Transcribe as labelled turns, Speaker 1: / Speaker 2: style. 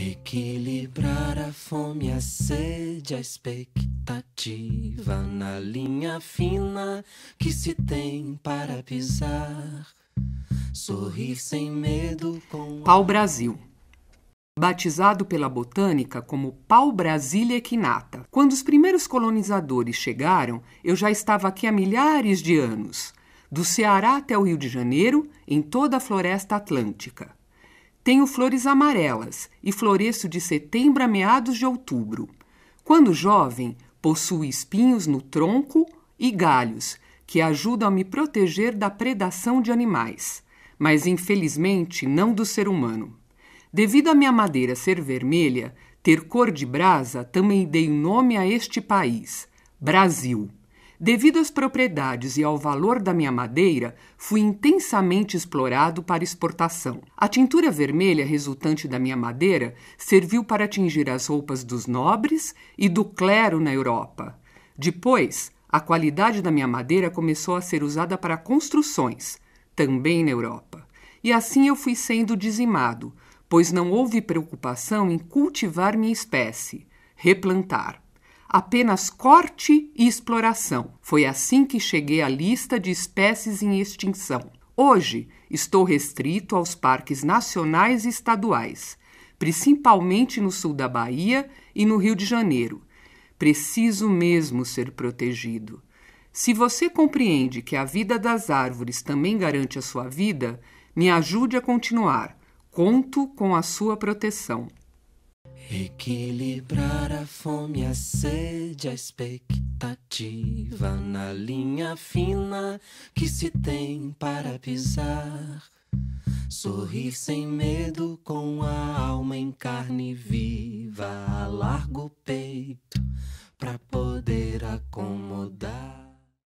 Speaker 1: Equilibrar a fome, a sede, a expectativa na linha fina que se tem para pisar.
Speaker 2: Sorrir sem medo com. Pau Brasil. Batizado pela botânica como Pau Brasília equinata. Quando os primeiros colonizadores chegaram, eu já estava aqui há milhares de anos, do Ceará até o Rio de Janeiro, em toda a floresta atlântica. Tenho flores amarelas e floresço de setembro a meados de outubro. Quando jovem, possuo espinhos no tronco e galhos, que ajudam a me proteger da predação de animais, mas infelizmente não do ser humano. Devido à minha madeira ser vermelha, ter cor de brasa, também dei nome a este país, Brasil. Devido às propriedades e ao valor da minha madeira, fui intensamente explorado para exportação. A tintura vermelha resultante da minha madeira serviu para tingir as roupas dos nobres e do clero na Europa. Depois, a qualidade da minha madeira começou a ser usada para construções, também na Europa. E assim eu fui sendo dizimado, pois não houve preocupação em cultivar minha espécie, replantar apenas corte e exploração. Foi assim que cheguei à lista de espécies em extinção. Hoje, estou restrito aos parques nacionais e estaduais, principalmente no sul da Bahia e no Rio de Janeiro. Preciso mesmo ser protegido. Se você compreende que a vida das árvores também garante a sua vida, me ajude a continuar. Conto com a sua proteção. Equilibrar a fome, a sede, a
Speaker 1: expectativa na linha fina que se tem para pisar. Sorrir sem medo com a alma em carne viva, a largo peito